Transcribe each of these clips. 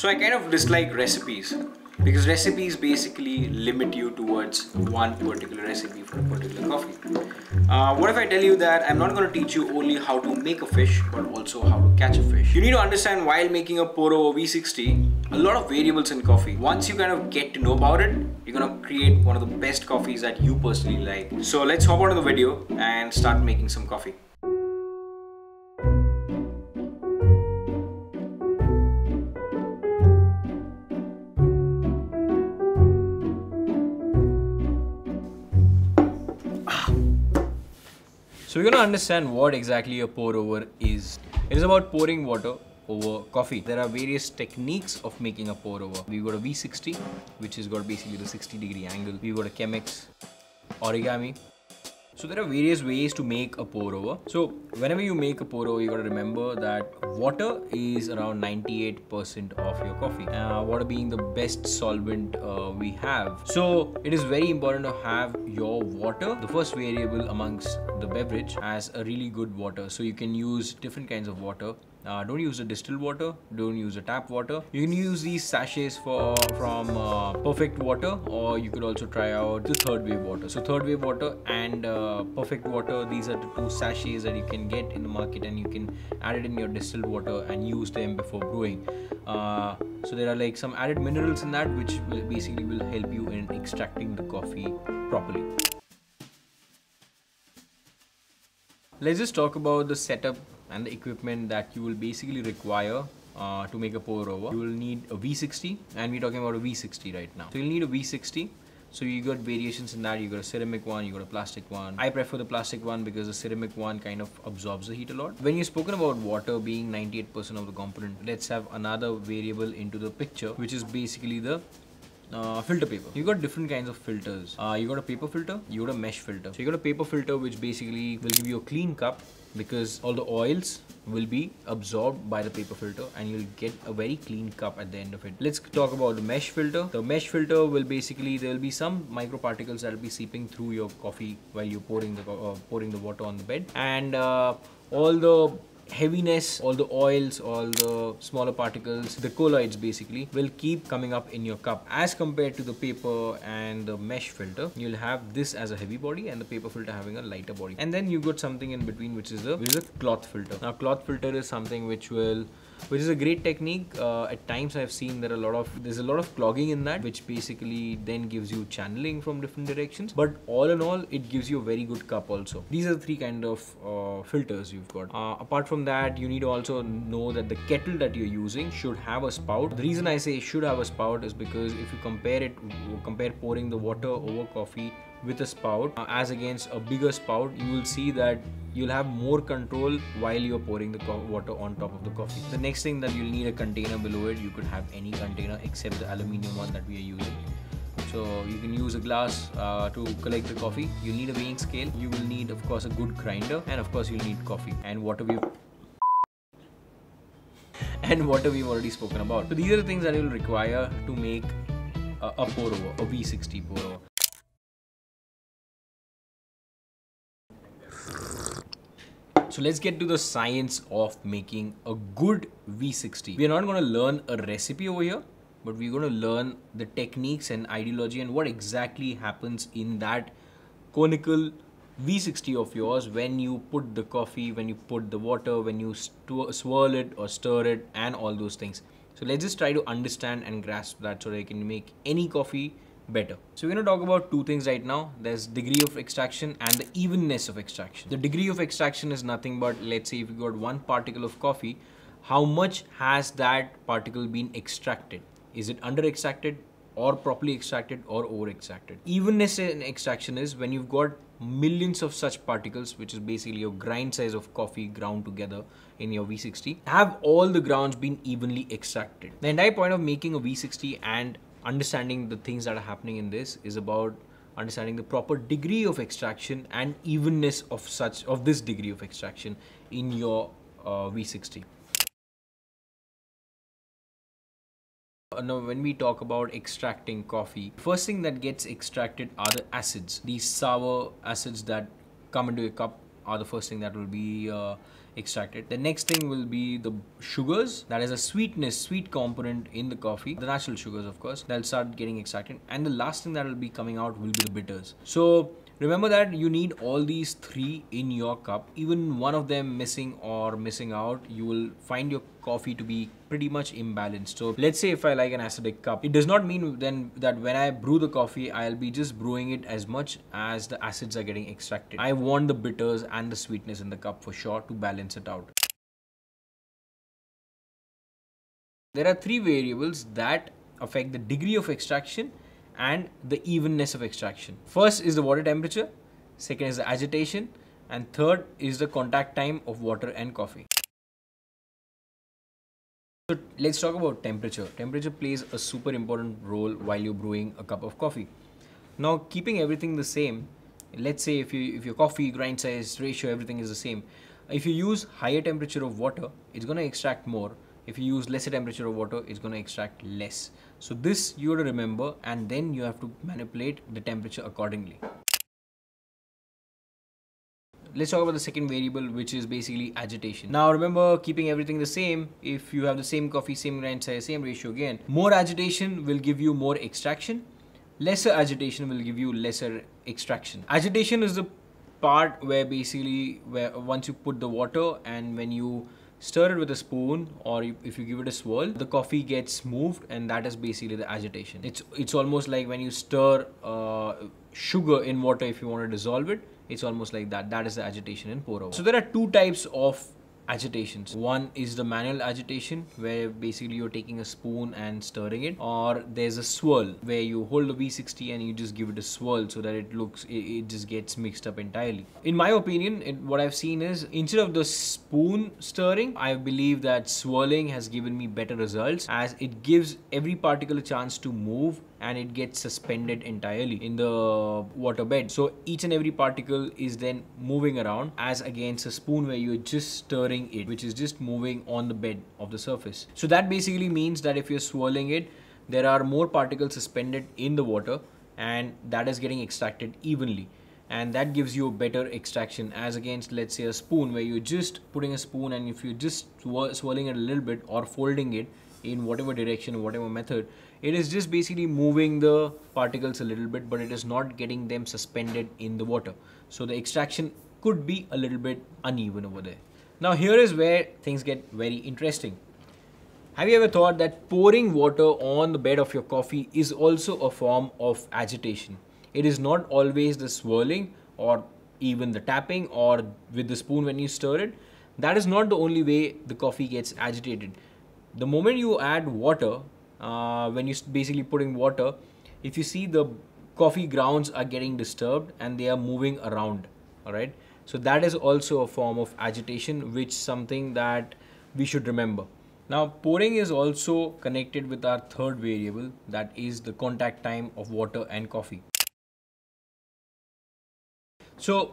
So I kind of dislike recipes because recipes basically limit you towards one particular recipe for a particular coffee. Uh, what if I tell you that I'm not going to teach you only how to make a fish but also how to catch a fish? You need to understand while making a Poro over V60, a lot of variables in coffee. Once you kind of get to know about it, you're going to create one of the best coffees that you personally like. So let's hop onto the video and start making some coffee. So we're gonna understand what exactly a pour over is. It is about pouring water over coffee. There are various techniques of making a pour over. We've got a V60, which has got basically the 60 degree angle. We've got a Chemex, origami, so there are various ways to make a pour over. So whenever you make a pour over, you gotta remember that water is around 98% of your coffee. Uh, water being the best solvent uh, we have. So it is very important to have your water, the first variable amongst the beverage as a really good water. So you can use different kinds of water uh, don't use a distilled water. Don't use a tap water. You can use these sachets for from uh, Perfect Water or you could also try out the Third Wave Water. So Third Wave Water and uh, Perfect Water, these are the two sachets that you can get in the market and you can add it in your distilled water and use them before brewing. Uh, so there are like some added minerals in that which will basically will help you in extracting the coffee properly. Let's just talk about the setup and the equipment that you will basically require uh, to make a pour over. You will need a V60 and we're talking about a V60 right now. So you'll need a V60. So you got variations in that. You got a ceramic one, you got a plastic one. I prefer the plastic one because the ceramic one kind of absorbs the heat a lot. When you've spoken about water being 98% of the component, let's have another variable into the picture, which is basically the uh, filter paper. You got different kinds of filters. Uh, you got a paper filter, you got a mesh filter. So you got a paper filter which basically will give you a clean cup because all the oils will be absorbed by the paper filter and you'll get a very clean cup at the end of it. Let's talk about the mesh filter. The mesh filter will basically, there will be some micro particles that will be seeping through your coffee while you're pouring the, uh, pouring the water on the bed. And uh, all the heaviness, all the oils, all the smaller particles, the colloids basically, will keep coming up in your cup. As compared to the paper and the mesh filter, you'll have this as a heavy body and the paper filter having a lighter body. And then you got something in between which is which is a cloth filter. Now cloth filter is something which will which is a great technique. Uh, at times I've seen there are a lot of, there's a lot of clogging in that, which basically then gives you channeling from different directions. But all in all, it gives you a very good cup also. These are the three kind of uh, filters you've got. Uh, apart from that, you need to also know that the kettle that you're using should have a spout. The reason I say should have a spout is because if you compare it, compare pouring the water over coffee with a spout uh, as against a bigger spout you will see that you'll have more control while you're pouring the water on top of the coffee the next thing that you'll need a container below it you could have any container except the aluminium one that we are using so you can use a glass uh, to collect the coffee you'll need a weighing scale you will need of course a good grinder and of course you'll need coffee and water we and water we've already spoken about so these are the things that you'll require to make a, a pour over a v60 pour over So let's get to the science of making a good V60. We're not gonna learn a recipe over here, but we're gonna learn the techniques and ideology and what exactly happens in that conical V60 of yours when you put the coffee, when you put the water, when you swirl it or stir it and all those things. So let's just try to understand and grasp that so that you can make any coffee better. So we're gonna talk about two things right now. There's degree of extraction and the evenness of extraction. The degree of extraction is nothing but, let's say if you got one particle of coffee, how much has that particle been extracted? Is it under extracted or properly extracted or over extracted? Evenness in extraction is when you've got millions of such particles, which is basically your grind size of coffee ground together in your V60, have all the grounds been evenly extracted. The entire point of making a V60 and understanding the things that are happening in this is about understanding the proper degree of extraction and evenness of such of this degree of extraction in your uh, V60. Uh, now when we talk about extracting coffee, first thing that gets extracted are the acids. These sour acids that come into a cup are the first thing that will be uh, extracted. The next thing will be the sugars. That is a sweetness, sweet component in the coffee. The natural sugars, of course, they'll start getting extracted. And the last thing that will be coming out will be the bitters. So Remember that you need all these three in your cup. Even one of them missing or missing out, you will find your coffee to be pretty much imbalanced. So let's say if I like an acidic cup, it does not mean then that when I brew the coffee, I'll be just brewing it as much as the acids are getting extracted. I want the bitters and the sweetness in the cup for sure to balance it out. There are three variables that affect the degree of extraction and the evenness of extraction. First is the water temperature, second is the agitation, and third is the contact time of water and coffee. So let's talk about temperature. Temperature plays a super important role while you're brewing a cup of coffee. Now keeping everything the same, let's say if you if your coffee grind size ratio everything is the same, if you use higher temperature of water, it's going to extract more if you use lesser temperature of water it's going to extract less so this you have to remember and then you have to manipulate the temperature accordingly let's talk about the second variable which is basically agitation now remember keeping everything the same if you have the same coffee same grind size same ratio again more agitation will give you more extraction lesser agitation will give you lesser extraction agitation is the part where basically where once you put the water and when you stir it with a spoon or if you give it a swirl the coffee gets moved and that is basically the agitation it's it's almost like when you stir uh, sugar in water if you want to dissolve it it's almost like that that is the agitation in pour over so there are two types of agitations. One is the manual agitation where basically you're taking a spoon and stirring it or there's a swirl where you hold a V60 and you just give it a swirl so that it looks, it, it just gets mixed up entirely. In my opinion, it, what I've seen is instead of the spoon stirring, I believe that swirling has given me better results as it gives every particle a chance to move and it gets suspended entirely in the water bed. So each and every particle is then moving around as against a spoon where you're just stirring it, which is just moving on the bed of the surface. So that basically means that if you're swirling it, there are more particles suspended in the water and that is getting extracted evenly and that gives you a better extraction as against let's say a spoon where you're just putting a spoon and if you're just swirling it a little bit or folding it in whatever direction whatever method it is just basically moving the particles a little bit but it is not getting them suspended in the water so the extraction could be a little bit uneven over there now here is where things get very interesting have you ever thought that pouring water on the bed of your coffee is also a form of agitation it is not always the swirling or even the tapping or with the spoon when you stir it that is not the only way the coffee gets agitated the moment you add water uh, when you're basically putting water, if you see the coffee grounds are getting disturbed and they are moving around, all right? So that is also a form of agitation, which something that we should remember. Now pouring is also connected with our third variable that is the contact time of water and coffee. So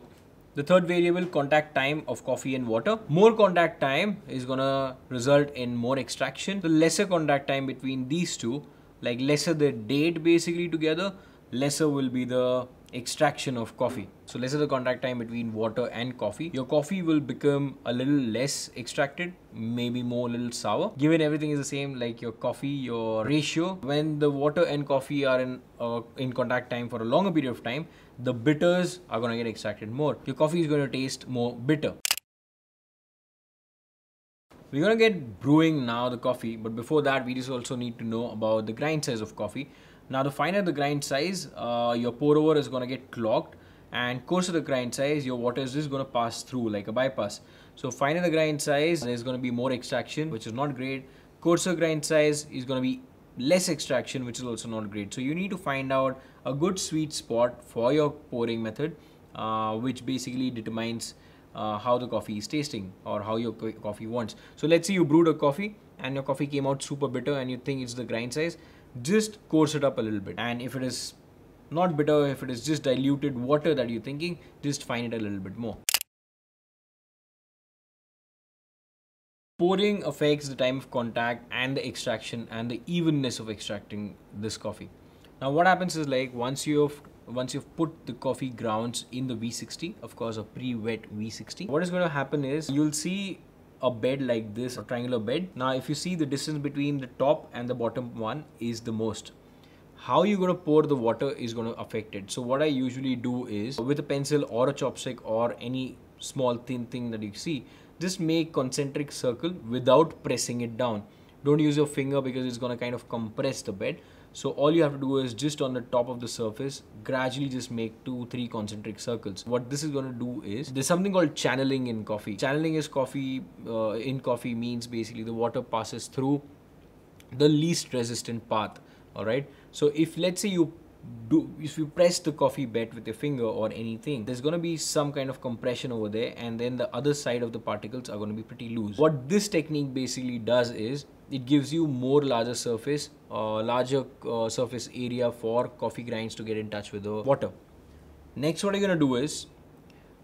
the third variable, contact time of coffee and water. More contact time is gonna result in more extraction. The lesser contact time between these two, like lesser the date basically together, lesser will be the extraction of coffee. So lesser the contact time between water and coffee, your coffee will become a little less extracted, maybe more a little sour. Given everything is the same, like your coffee, your ratio, when the water and coffee are in, uh, in contact time for a longer period of time, the bitters are gonna get extracted more. Your coffee is gonna taste more bitter. We're gonna get brewing now the coffee, but before that, we just also need to know about the grind size of coffee. Now the finer the grind size, uh, your pour over is going to get clogged and coarser the grind size, your water is just going to pass through like a bypass. So finer the grind size, there's going to be more extraction, which is not great. Coarser grind size is going to be less extraction, which is also not great. So you need to find out a good sweet spot for your pouring method, uh, which basically determines uh, how the coffee is tasting or how your co coffee wants. So let's say you brewed a coffee and your coffee came out super bitter and you think it's the grind size just coarse it up a little bit. And if it is not bitter, if it is just diluted water that you're thinking, just fine it a little bit more. Pouring affects the time of contact and the extraction and the evenness of extracting this coffee. Now what happens is like once you've once you've put the coffee grounds in the V60, of course a pre-wet V60, what is going to happen is you'll see a bed like this, a triangular bed. Now, if you see the distance between the top and the bottom one is the most. How you're going to pour the water is going to affect it. So what I usually do is with a pencil or a chopstick or any small thin thing that you see, just make concentric circle without pressing it down. Don't use your finger because it's going to kind of compress the bed. So all you have to do is just on the top of the surface, gradually just make two, three concentric circles. What this is going to do is, there's something called channeling in coffee. Channeling is coffee, uh, in coffee means basically the water passes through the least resistant path all right so if let's say you do if you press the coffee bed with your finger or anything there's going to be some kind of compression over there and then the other side of the particles are going to be pretty loose what this technique basically does is it gives you more larger surface uh, larger uh, surface area for coffee grinds to get in touch with the water next what you're going to do is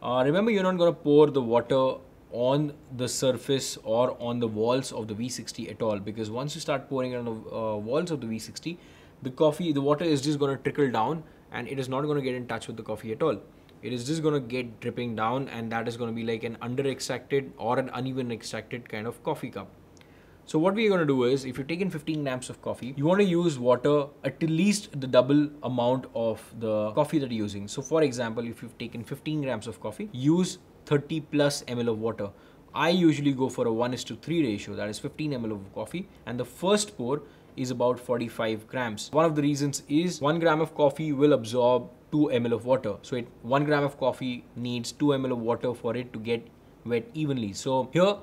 uh, remember you're not going to pour the water on the surface or on the walls of the V60 at all because once you start pouring it on the uh, walls of the V60 the coffee, the water is just going to trickle down and it is not going to get in touch with the coffee at all. It is just going to get dripping down and that is going to be like an under extracted or an uneven extracted kind of coffee cup. So what we're going to do is if you take in 15 grams of coffee, you want to use water at least the double amount of the coffee that you're using. So for example, if you've taken 15 grams of coffee, use 30 plus ml of water. I usually go for a 1 is to 3 ratio that is 15 ml of coffee and the first pour is about 45 grams. One of the reasons is 1 gram of coffee will absorb 2 ml of water. So it, 1 gram of coffee needs 2 ml of water for it to get wet evenly. So here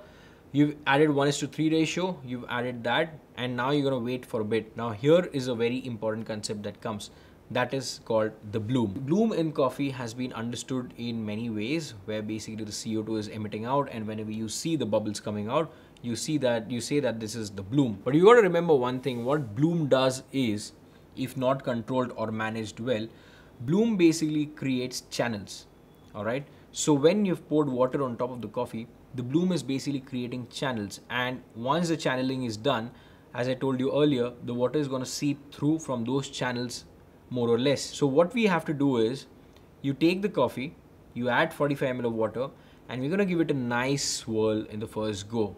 you've added 1 is to 3 ratio, you've added that and now you're going to wait for a bit. Now here is a very important concept that comes that is called the bloom. Bloom in coffee has been understood in many ways where basically the CO2 is emitting out and whenever you see the bubbles coming out, you see that you say that this is the bloom but you got to remember one thing what bloom does is if not controlled or managed well bloom basically creates channels all right so when you've poured water on top of the coffee the bloom is basically creating channels and once the channeling is done as i told you earlier the water is going to seep through from those channels more or less so what we have to do is you take the coffee you add 45 ml of water and we're going to give it a nice swirl in the first go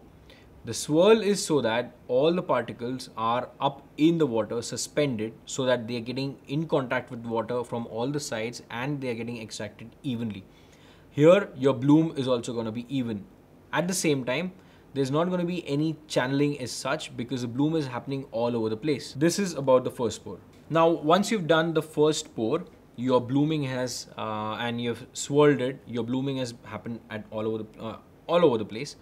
the swirl is so that all the particles are up in the water suspended so that they are getting in contact with water from all the sides and they are getting extracted evenly. Here your bloom is also going to be even. At the same time, there's not going to be any channeling as such because the bloom is happening all over the place. This is about the first pour. Now once you've done the first pour, your blooming has uh, and you've swirled it, your blooming has happened at all over the, uh, all over the place.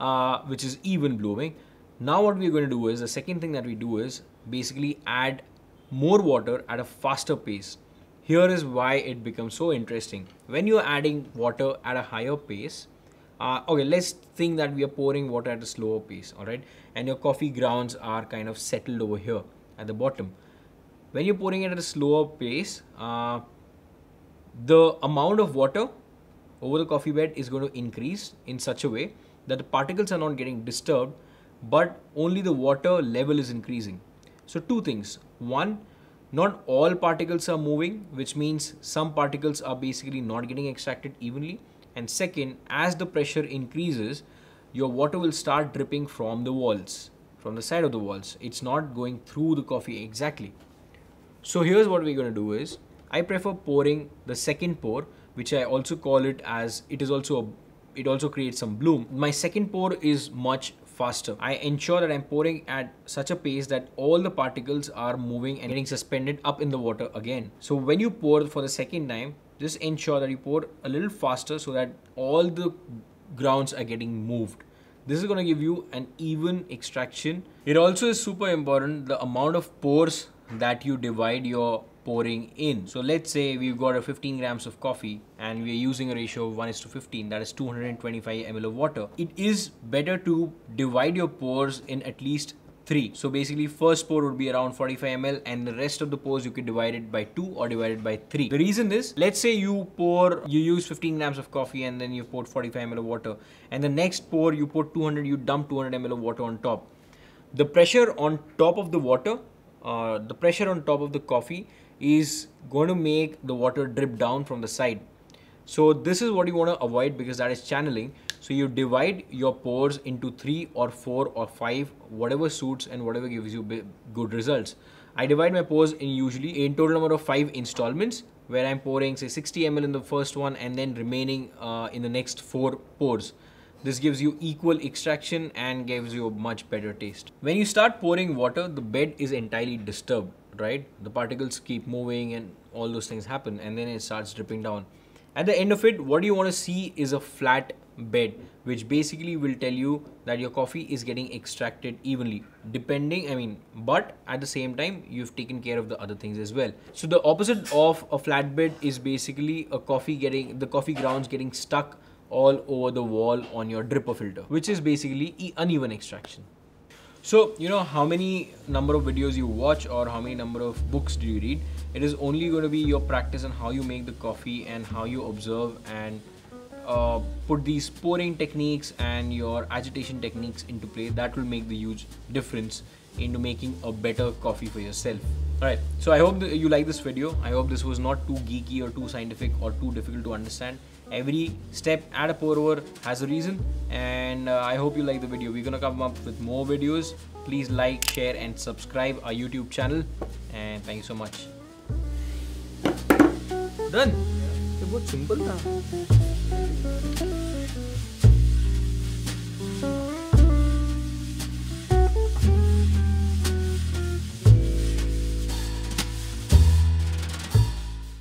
Uh, which is even blooming. Now what we're going to do is, the second thing that we do is basically add more water at a faster pace. Here is why it becomes so interesting. When you're adding water at a higher pace, uh, okay, let's think that we are pouring water at a slower pace, all right? And your coffee grounds are kind of settled over here at the bottom. When you're pouring it at a slower pace, uh, the amount of water over the coffee bed is going to increase in such a way that the particles are not getting disturbed, but only the water level is increasing. So two things. One, not all particles are moving, which means some particles are basically not getting extracted evenly. And second, as the pressure increases, your water will start dripping from the walls, from the side of the walls. It's not going through the coffee exactly. So here's what we're going to do is, I prefer pouring the second pour, which I also call it as, it is also a it also creates some bloom. My second pour is much faster. I ensure that I'm pouring at such a pace that all the particles are moving and getting suspended up in the water again. So when you pour for the second time, just ensure that you pour a little faster so that all the grounds are getting moved. This is going to give you an even extraction. It also is super important the amount of pores that you divide your pouring in. So let's say we've got a 15 grams of coffee and we're using a ratio of 1 is to 15 that is 225 ml of water. It is better to divide your pours in at least three. So basically first pour would be around 45 ml and the rest of the pours you could divide it by two or divide it by three. The reason is, let's say you pour, you use 15 grams of coffee and then you pour 45 ml of water and the next pour you pour 200, you dump 200 ml of water on top. The pressure on top of the water, uh, the pressure on top of the coffee is going to make the water drip down from the side. So this is what you want to avoid because that is channeling. So you divide your pores into three or four or five, whatever suits and whatever gives you good results. I divide my pores in usually in total number of five installments where I'm pouring say 60 ml in the first one and then remaining uh, in the next four pours. This gives you equal extraction and gives you a much better taste. When you start pouring water, the bed is entirely disturbed right? The particles keep moving and all those things happen and then it starts dripping down. At the end of it, what you want to see is a flat bed, which basically will tell you that your coffee is getting extracted evenly, depending, I mean, but at the same time, you've taken care of the other things as well. So the opposite of a flat bed is basically a coffee getting, the coffee grounds getting stuck all over the wall on your dripper filter, which is basically uneven extraction. So, you know, how many number of videos you watch or how many number of books do you read? It is only going to be your practice and how you make the coffee and how you observe and uh, put these pouring techniques and your agitation techniques into play that will make the huge difference into making a better coffee for yourself. Alright, so I hope you like this video. I hope this was not too geeky or too scientific or too difficult to understand. Every step at a pour over has a reason and uh, I hope you like the video. We're gonna come up with more videos. Please like, share and subscribe our YouTube channel and thank you so much. Done! It was simple.